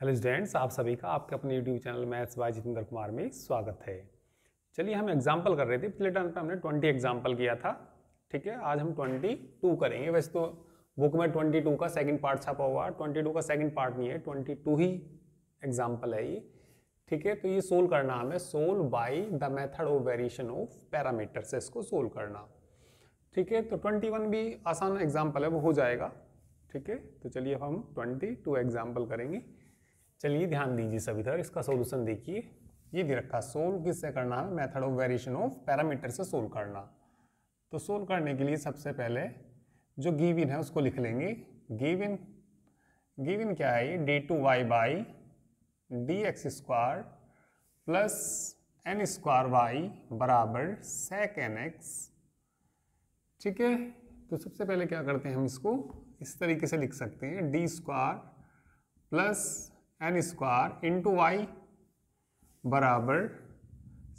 hello students आप सभी का आपके अपने YouTube channel maths by Jitendra Kumar में स्वागत है चलिए हम एग्जाम्पल कर रहे थे पिछले टर्म पे हमने ट्वेंटी एग्जाम्पल किया था ठीक है आज हम ट्वेंटी टू करेंगे वैसे तो बुक में ट्वेंटी टू का सेकंड पार्ट छपा हुआ ट्वेंटी टू का सेकंड पार्ट नहीं है ट्वेंटी टू ही एग्जाम्पल है ये ठीक है तो ये सोल्व करना हमें solve by the method of variation of parameter से इसको सोल्व करना ठीक है तो वन भी आसान एग्जाम्पल है वो हो जाएगा ठीक है तो चलिए अब हम टू एग्जाम्पल करेंगे चलिए ध्यान दीजिए सभी तरह इसका सोल्यूशन देखिए ये दे रखा सोल्व किससे करना है method of variation of parameter से सोल्व करना तो सोल्व करने के लिए सबसे पहले जो गिविन है उसको लिख लेंगे गिविन गिविन क्या है ये D two Y by D X square plus N square Y बराबर सेक एन एक्स ठीक है तो सबसे पहले क्या करते हैं हम इसको इस तरीके से लिख सकते हैं D square plus N square into Y बराबर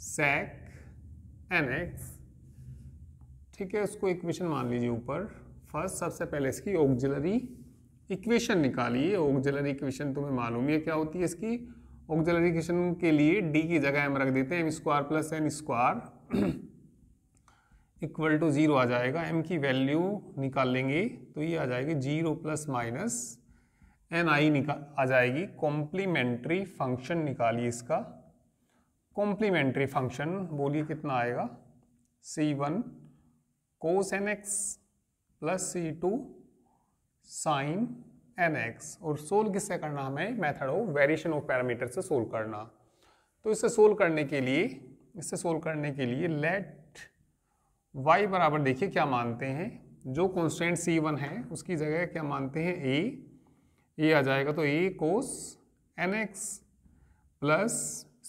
सेक एन एक्स ठीक है उसको इक्वेशन मान लीजिए ऊपर फर्स्ट सबसे पहले इसकी ओगजलरी इक्वेशन निकालिए ओगजलरी इक्वेशन तुम्हें मालूम है क्या होती है इसकी ओगजलरी इक्वेशन के लिए डी की जगह हम रख देते हैं M square plus N square equal to zero आ जाएगा एम की वैल्यू निकाल लेंगे तो ये आ जाएगी zero plus minus N I निकाल आ जाएगी कॉम्प्लीमेंट्री फंक्शन निकालिए इसका कॉम्प्लीमेंट्री फंक्शन बोलिए कितना आएगा C one cos N x plus सी टू साइन एन एक्स और सोल्व किससे करना हमें मेथड हो वेरिएशन ऑफ पैरामीटर से सोल्व करना तो इससे सोल्व करने के लिए इससे सोल्व करने के लिए लेट वाई बराबर देखिए क्या मानते हैं जो कॉन्स्टेंट सी वन है उसकी जगह क्या मानते हैं ए ये आ जाएगा तो A cos N x plus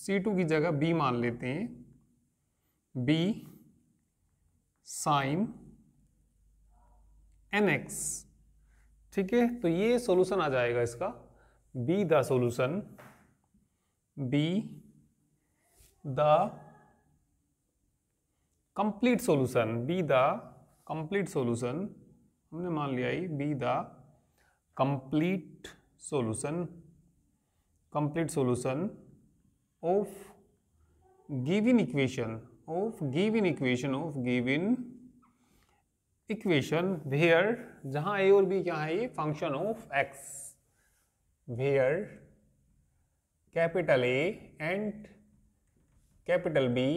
C two की जगह बी मान लेते हैं बी साइन एन एक्स ठीक है तो ये सॉल्यूशन आ जाएगा इसका be the solution be the complete solution be the complete solution हमने मान लिया ही be the complete solution complete solution of given equation of given equation of given equation where जहां A और B क्या है ये function of X where capital A and capital B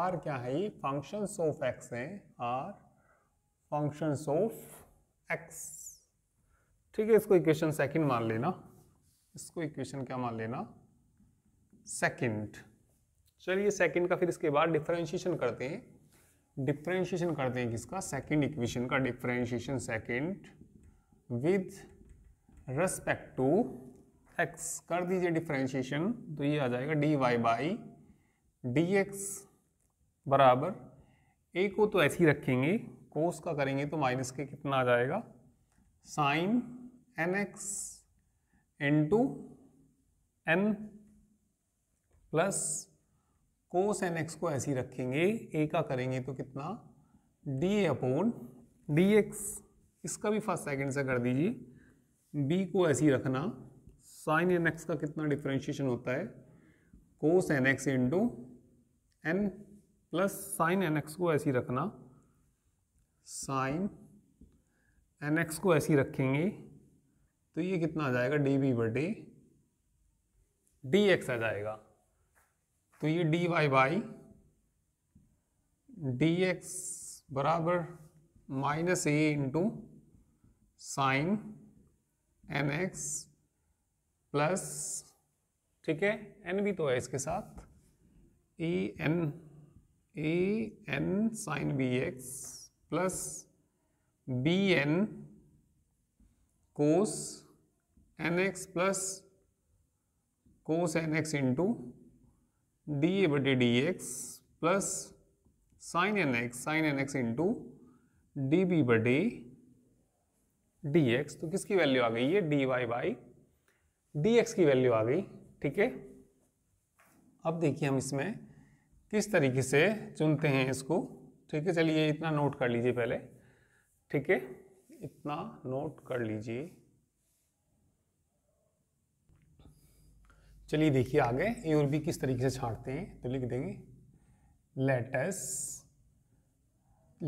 are क्या है ये functions of X हैं are functions of X ठीक है इसको इक्वेशन सेकंड मान लेना इसको इक्वेशन क्या मान लेना सेकंड चलिए सेकंड का फिर इसके बाद डिफरेंशिएशन करते हैं डिफ्रेंशिएशन करते हैं किसका सेकंड इक्वेशन का differentiation second with respect to X कर दीजिए डिफरेंशिएशन तो ये आ जाएगा D Y by D x बराबर ए को तो ऐसे ही रखेंगे कोस का करेंगे तो माइनस के कितना आ जाएगा sine M X into M plus cos N X को ऐसे ही रखेंगे ए का करेंगे तो कितना D A upon D X इसका भी फर्स्ट सेकेंड से कर दीजिए बी को ऐसे ही रखना साइन एन एक्स का कितना डिफ्रेंशिएशन होता है cos N x into N plus sine N X को ऐसे ही रखना साइन एन एक्स को ऐसे ही रखेंगे तो ये कितना आ जाएगा डी बी बटे डी एक्स आ जाएगा तो ये D Y by D x बराबर minus A into sine N x plus ठीक है एन भी तो है इसके साथ A N A N sine B X plus B N cos N x plus cos N x into D A बटी D X plus sine N x sine N x into D B बटी D x तो किसकी value आ गई ये D Y by D X की value आ गई ठीक है अब देखिए हम इसमें किस तरीके से चुनते हैं इसको ठीक है चलिए इतना नोट कर लीजिए पहले ठीक है इतना नोट कर लीजिए चलिए देखिए आगे ए और बी किस तरीके से छाटते हैं तो लिख देंगे let's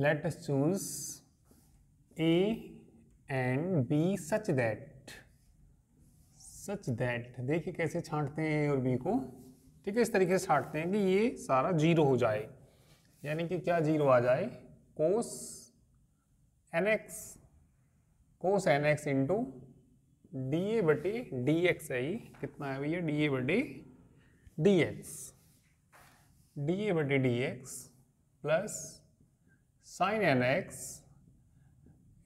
let's choose A and B such that such that देखिए कैसे छाटते हैं ए और बी को ठीक है इस तरीके से छाटते हैं कि ये सारा जीरो हो जाए यानी कि क्या जीरो आ जाए cos N x cos N x into D ए बटे डी एक्स है ये कितना है भैया डी ए बटे डी एक्स डी ए बटे D X plus sine N x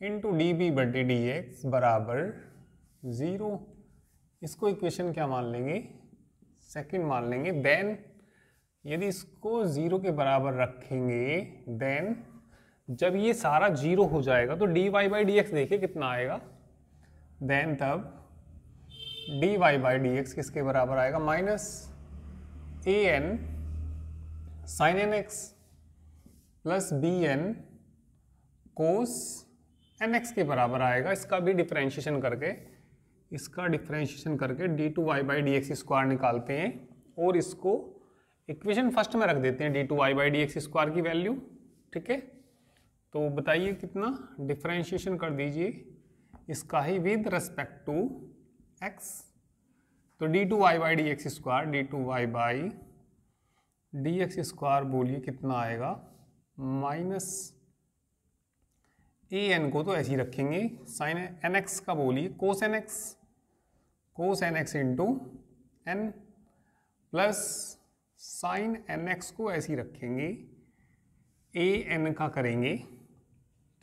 into D B बटे डी एक्स बराबर ज़ीरो इसको इक्वेशन क्या मान लेंगे सेकंड मान लेंगे देन यदि इसको ज़ीरो के बराबर रखेंगे देन जब ये सारा जीरो हो जाएगा तो D Y by D X देखिए कितना आएगा देन तब D Y by D X किसके बराबर आएगा minus A N sine N x plus B N cos N X के बराबर आएगा इसका भी डिफ्रेंशिएशन करके इसका डिफ्रेंशिएशन करके D two Y by D X square निकालते हैं और इसको इक्वेशन फर्स्ट में रख देते हैं D two Y by D X square की वैल्यू ठीक है तो बताइए कितना डिफ्रेंशिएशन कर दीजिए इसका ही विद रेस्पेक्ट टू एक्स तो D two Y by D X square D two Y by D X square बोलिए कितना आएगा माइनस ए एन को तो ऐसे ही रखेंगे साइन एन एक्स का बोलिए cos N x cos N x into N plus sine N X को ऐसे ही रखेंगे ए एन का करेंगे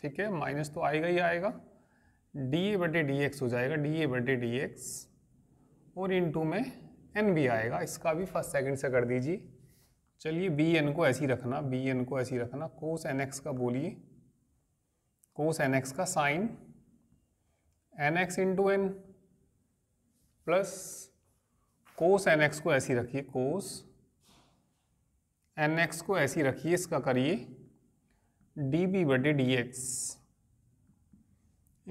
ठीक है माइनस तो आएगा ही आएगा डी ए बटे डी एक्स हो जाएगा डी ए बटे डी एक्स और इन टू में एन भी आएगा इसका भी फर्स्ट सेकंड से कर दीजिए चलिए बी एन को ऐसी रखना बी एन को ऐसी रखना कोस एन एक्स का बोलिए कोस एन एक्स का sine N x into N plus cos N X को ऐसी रखिए कोस एन एक्स को ऐसी रखिए इसका करिए डी बी बटे डी एक्स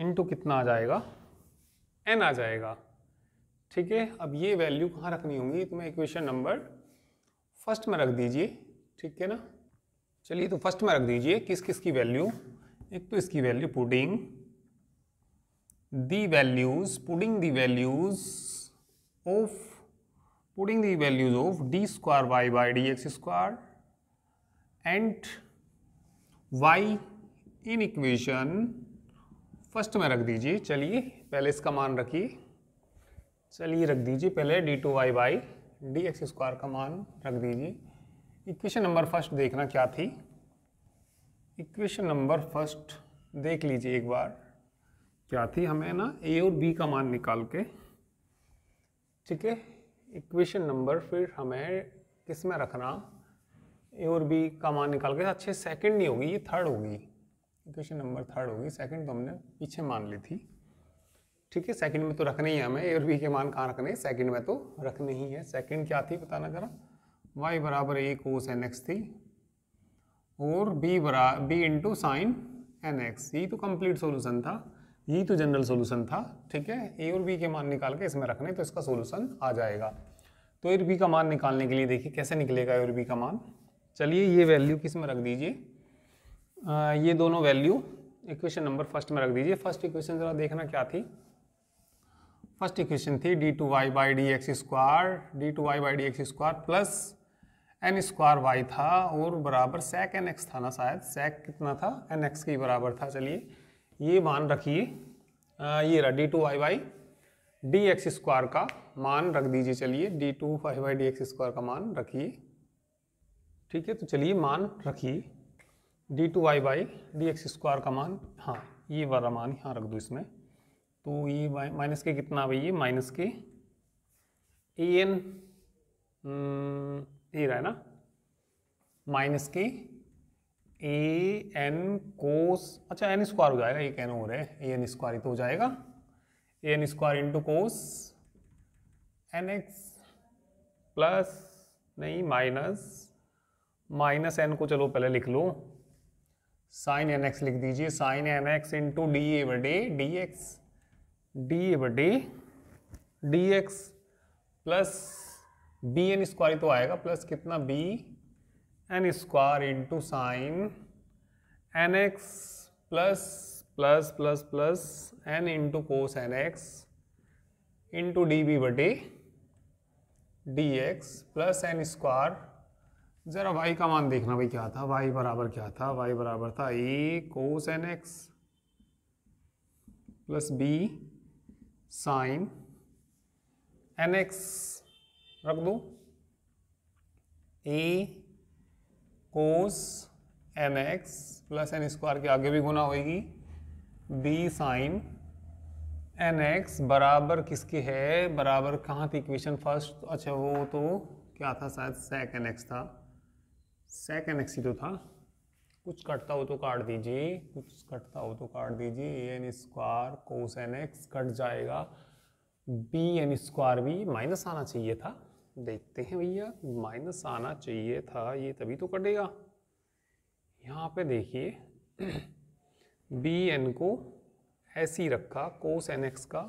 इनटू कितना आ जाएगा एन आ जाएगा ठीक है अब ये वैल्यू कहाँ रखनी होगी तो मैं इक्वेशन नंबर फर्स्ट में रख दीजिए ठीक है ना चलिए तो फर्स्ट में रख दीजिए किस किस की वैल्यू एक तो इसकी value putting the values putting the values of putting the values of D square Y by D X square and Y in equation first में रख दीजिए चलिए पहले इसका मान रखिए चलिए रख दीजिए पहले D two Y by D X square का मान रख दीजिए इक्वेशन नंबर फर्स्ट देखना क्या थी इक्वेशन नंबर फर्स्ट देख लीजिए एक बार क्या थी हमें ना ए और बी का मान निकाल के ठीक है इक्वेशन नंबर फिर हमें किस में रखना ए और बी का मान निकाल के अच्छे सेकंड नहीं होगी ये थर्ड होगी इक्वेशन नंबर थर्ड होगी सेकंड तो हमने पीछे मान ली थी ठीक है सेकंड में तो रखने ही है हमें ए और बी के मान कहाँ रखने हैं सेकंड में तो रखने ही है सेकंड क्या थी बताना जरा वाई बराबर ए कोस एन एक्स थी और बी बरा B into sine N x ये तो कंप्लीट सोल्यूशन था यही तो जनरल सोल्यूशन था ठीक है ए और बी के मान निकाल के इसमें रखने तो इसका सोल्यूशन आ जाएगा तो ए और बी का मान निकालने के लिए देखिए कैसे निकलेगा ए और बी का मान चलिए ये वैल्यू किस में रख दीजिए ये दोनों वैल्यू इक्वेशन नंबर फर्स्ट में रख दीजिए फर्स्ट इक्वेशन ज़रा देखना क्या थी फर्स्ट इक्वेशन थी D two Y by D X square D two Y by D X square plus N square Y था और बराबर सेक एन एक्स था ना शायद सेक कितना था एन एक्स के बराबर था चलिए ये मान रखिए ये रहा D two Y by D X square का मान रख दीजिए चलिए D two Y by D X square का मान रखिए ठीक है तो चलिए मान रखिए D two Y by D X square का मान हाँ ये e वाला मान यहाँ रख दो इसमें तो ये माइनस के कितना भाई ये माइनस के ए एन ये रहा है ना माइनस के ए एन कोस अच्छा एन स्क्वायर हो जाएगा एक एन और है ए एन स्क्वायर ही तो हो जाएगा A N square into cos N x plus नहीं माइनस माइनस एन को चलो पहले लिख लो साइन एन एक्स लिख दीजिए sine N x into D A बडे डी एक्स डी ए बडे D X plus B N square तो आएगा प्लस कितना B N square into sine N x plus plus plus plus N into cos N x into D B बडे D X plus N square ज़रा Y का मान देखना भाई क्या था वाई बराबर क्या था वाई बराबर था ए cos N x plus B sine N X रख दो A cos N x plus N square के आगे भी गुना होगी बी साइन एन एक्स बराबर किसके है बराबर कहाँ थी इक्वेशन फर्स्ट अच्छा वो तो क्या था शायद सेक एन एक्स था सेकेंड एक्सी तो था कुछ कटता हो तो काट दीजिए कुछ कटता हो तो काट दीजिए A N square cos N X कट जाएगा बी एन स्क्वायर भी माइनस आना चाहिए था देखते हैं भैया माइनस आना चाहिए था ये तभी तो कटेगा यहाँ पे देखिए बी एन को ऐसे ही रखा कोस एन एक्स का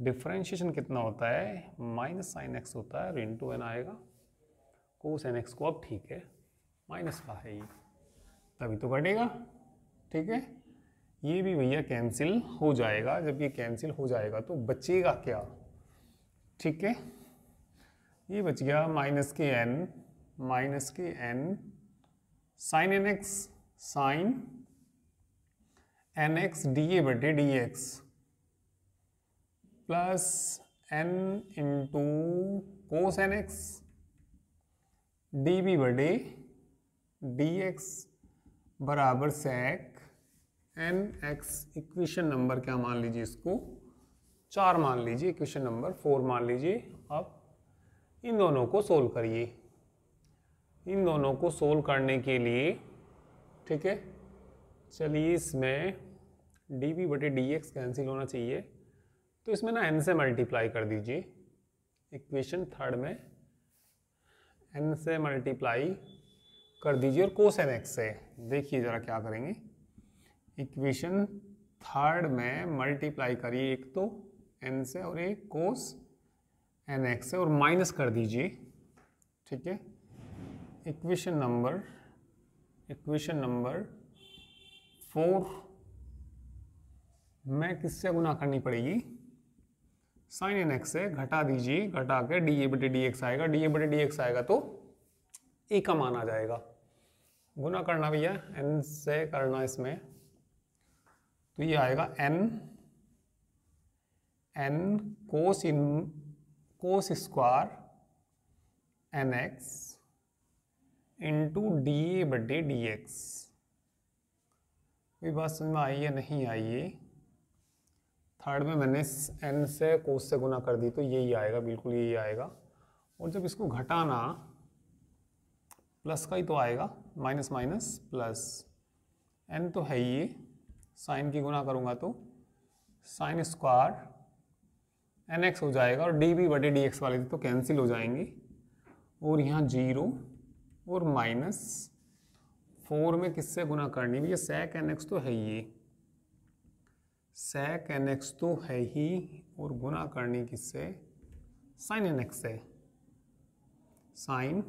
डिफ्रेंशिएशन कितना होता है माइनस साइन एक्स होता है और इंटू एन आएगा कोस एन एक्स को अब ठीक है माइनस का है ये तभी तो कटेगा ठीक है ये भी भैया कैंसिल हो जाएगा जब ये कैंसिल हो जाएगा तो बचेगा क्या ठीक है ये बच गया माइनस के एन माइनस के N sine N x sine N x D ए बटे D X plus N into cos N x D B बटे डी एक्स बराबर sec N X equation number क्या मान लीजिए इसको चार मान लीजिए इक्वेशन नंबर फोर मान लीजिए अब इन दोनों को सोल्व करिए इन दोनों को सोल्व करने के लिए ठीक है चलिए इसमें डी बी बटे डी एक्स कैंसिल होना चाहिए तो इसमें ना एन से मल्टीप्लाई कर दीजिए इक्वेशन थर्ड में एन से मल्टीप्लाई कर दीजिए और कोस एन एक्स से देखिए ज़रा क्या करेंगे इक्वेशन थर्ड में मल्टीप्लाई करिए एक तो एन से और एक कोस एन एक्स से और माइनस कर दीजिए ठीक है equation number equation number four में किससे गुना करनी पड़ेगी साइन एन एक्स से घटा दीजिए घटा के डी ए बटे डी एक्स आएगा डी ए बटे डी एक्स आएगा तो ए का मान आ जाएगा गुना करना भैया एन से करना इसमें तो ये आएगा एन एन कोस इन cos square N x into D ए बटे डी एक्स कोई बात समझ में आई या नहीं आई है थर्ड में मैंने एन से कोस से गुना कर दी तो यही आएगा बिल्कुल यही आएगा और जब इसको घटाना प्लस का ही तो आएगा माइनस माइनस प्लस एन तो है ये साइन की गुना करूँगा तो साइन स्क्वायर एन एक्स हो जाएगा और डी बी बटे डी एक्स वाले तो कैंसिल हो जाएंगे और यहाँ जीरो और माइनस फोर में किससे गुना करनी भैया सेक एन एक्स तो है ये सेक एन एक्स तो है ही और गुना करनी किससे साइन एन एक्स से साइन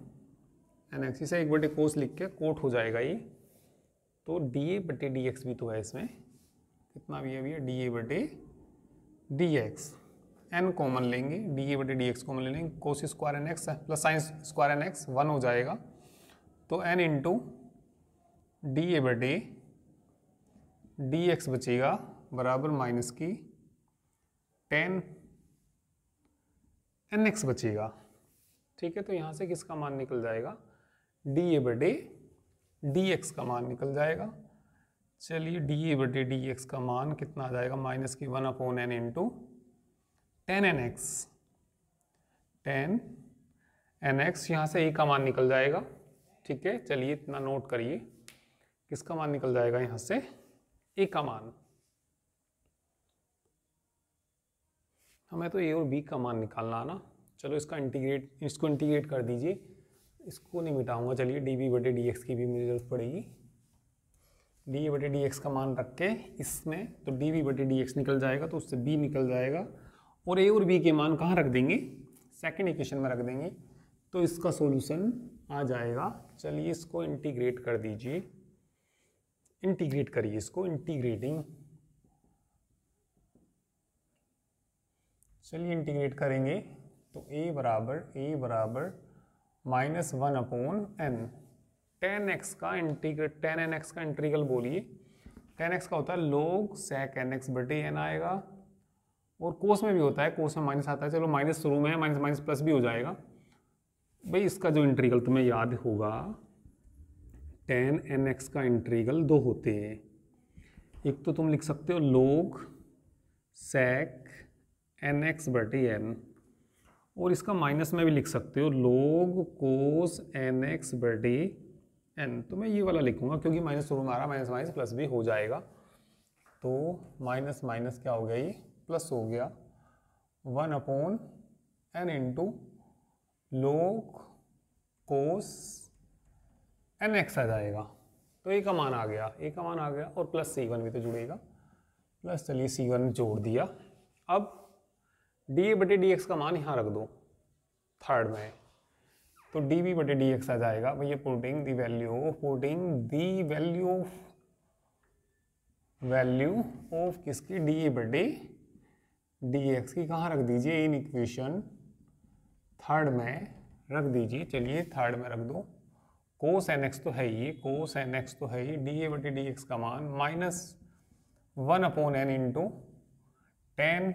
एन एक्सिस है एक बटे कोस लिख के कोट हो जाएगा ये तो डी ए बटे डी एक्स भी तो है इसमें कितना भी है भैया डी ए बटे डी एक्स एन कॉमन लेंगे डी ए बटे डी एक्स कॉमन ले लेंगे cos square N x plus sine square N X one हो जाएगा तो एन इंटू डी ए बटे डी एक्स बचेगा बराबर माइनस की टेन एन एक्स बचेगा ठीक है तो यहाँ से किसका मान निकल जाएगा डी ए बटे डी एक्स का मान निकल जाएगा चलिए डी ए बटे डी एक्स का मान कितना आ जाएगा माइनस की one upon N into tan N X tan N X यहाँ से ए का मान निकल जाएगा ठीक है चलिए इतना नोट करिए किसका मान निकल जाएगा यहाँ से ए का मान हमें तो ए और बी का मान निकालना है ना चलो इसका इंटीग्रेट इसको इंटीग्रेट कर दीजिए इसको नहीं मिटाऊंगा चलिए डी बी बटे डी एक्स की भी मुझे ज़रूरत पड़ेगी डी बटे डी एक्स का मान रख के इसमें तो डी वी बटे डी एक्स निकल जाएगा तो उससे बी निकल जाएगा और ए और बी के मान कहाँ रख देंगे सेकेंड इक्वेशन में रख देंगे तो इसका सोल्यूशन आ जाएगा चलिए इसको इंटीग्रेट कर दीजिए इंटीग्रेट करिए इसको इंटीग्रेटिंग चलिए इंटीग्रेट करेंगे तो a बराबर a बराबर minus one upon n tan x का इंटीग्रेट टेन एन एक्स का इंटीग्रल बोलिए टेन एक्स का होता है लोग सेक एन एक्स बटे एन आएगा और कोस में भी होता है कोस में माइनस आता है चलो माइनस शुरू में है माइनस माइनस प्लस भी हो जाएगा भाई इसका जो इंटीग्रल तुम्हें याद होगा टेन एन एक्स का इंट्रीगल दो होते हैं एक तो तुम लिख सकते हो लोग सेक एन एक्स बटे एन और इसका माइनस में भी लिख सकते हो लोग कोस एन एक्स बटे एन तो मैं ये वाला लिखूंगा क्योंकि माइनस शुरू में आ रहा माइनस माइनस प्लस भी हो जाएगा तो माइनस माइनस क्या हो गया ये प्लस हो गया one upon n into log cos N x आ जाएगा तो एक का मान आ गया एक का मान आ गया और प्लस सी वन भी तो जुड़ेगा प्लस चलिए सी वन जोड़ दिया अब डी ए बटे डी एक्स का मान यहाँ रख दो थर्ड में तो डी बी बटे डी एक्स आ जाएगा भैया putting the value of putting the value of value of किसकी डी ए बटे डी एक्स की कहाँ रख दीजिए इन इक्वेशन थर्ड में रख दीजिए चलिए थर्ड में रख दो कोस एन एक्स तो है ही कोस एन एक्स तो है ही डी ए बटे डी एक्स का मान minus one upon n into tan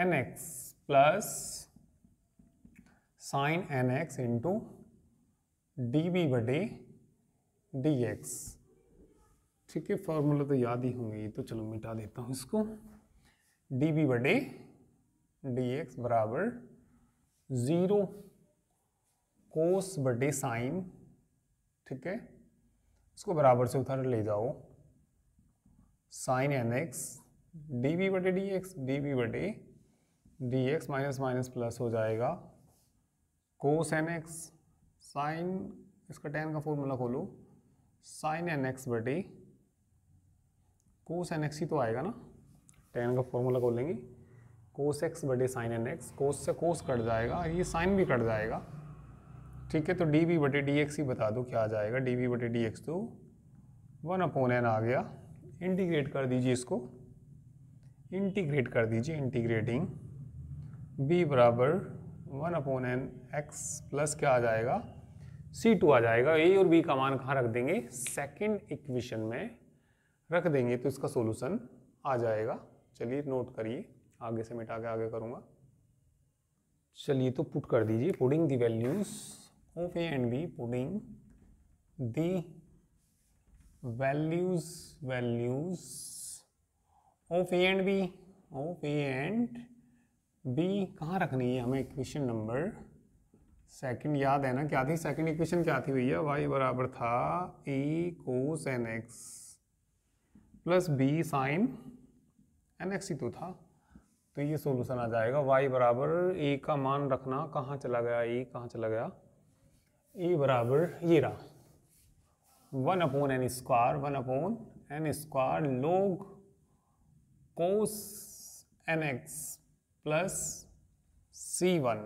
N x plus sine N x into D B बटे डी एक्स ठीक है फॉर्मूला तो याद ही होंगे ये तो चलो मिटा देता हूँ इसको डी बी बटे डी एक्स बराबर ज़ीरो कोस बटे साइन ठीक है इसको बराबर से उधर ले जाओ sine N x D B बटे डी एक्स डी बी बटे D x minus minus plus हो जाएगा कोस एन एक्स साइन इसका टेन का फॉर्मूला खोलो साइन एन एक्स बटे कोस एन एक्स ही तो आएगा ना टेन का फॉर्मूला खोलेंगे कोस एक्स बटे साइन एन एक्स कोस से कोस कट जाएगा ये साइन भी कट जाएगा ठीक है तो डी बी बटे डी एक्स ही बता दो क्या आ जाएगा डी बी बटे डी एक्स तो वन अपोन एन आ गया इंटीग्रेट कर दीजिए इसको इंटीग्रेट कर दीजिए इंटीग्रेटिंग b बराबर one upon n x plus क्या आ जाएगा c2 आ जाएगा a और b का मान कहाँ रख देंगे सेकंड इक्वेशन में रख देंगे तो इसका सॉल्यूशन आ जाएगा चलिए नोट करिए आगे से मिटा के आगे करूँगा चलिए तो पुट कर दीजिए putting the values of a and b putting the values values of a and b of a and b कहाँ रखनी है हमें इक्वेशन नंबर सेकंड याद है ना क्या थी सेकंड इक्वेशन क्या थी भैया वाई बराबर था ए cos N x plus B sine N x ही तो था तो ये सोल्यूशन आ जाएगा वाई बराबर ए का मान रखना कहाँ चला गया ए कहाँ चला गया ए बराबर ये रहा one upon n square one upon n square log cos N x plus c one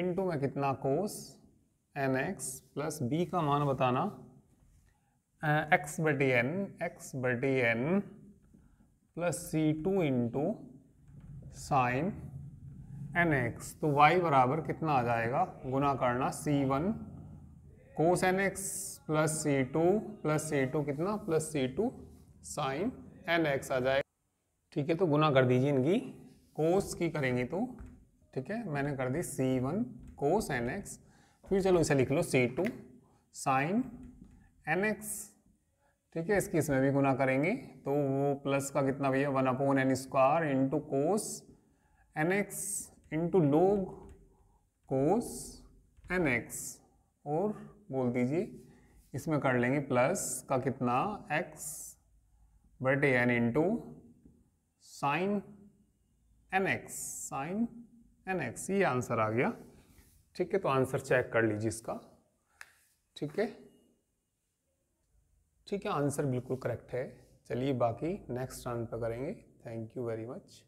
in two में कितना cos m x plus b का मान बताना एक्स बटी एन एक्स बटी एन प्लस सी two into sine N x तो y बराबर कितना आ जाएगा गुना करना c one cos N x plus सी टू प्लस सी टू कितना प्लस सी टू साइन एन एक्स आ जाएगा ठीक है तो गुना कर दीजिए इनकी कोस की करेंगे तो ठीक है मैंने कर दी c one cos N x फिर चलो इसे लिख लो c two sine N x ठीक है इसकी इसमें भी गुना करेंगे तो वो प्लस का कितना भैया one upon n square into cos N x into log cos N X और बोल दीजिए इसमें कर लेंगे प्लस का कितना एक्स बटे n into sine N x sine N x ये आंसर आ गया ठीक है तो आंसर चेक कर लीजिए इसका ठीक है ठीक है आंसर बिल्कुल करेक्ट है चलिए बाकी नेक्स्ट राउंड पर करेंगे थैंक यू वेरी मच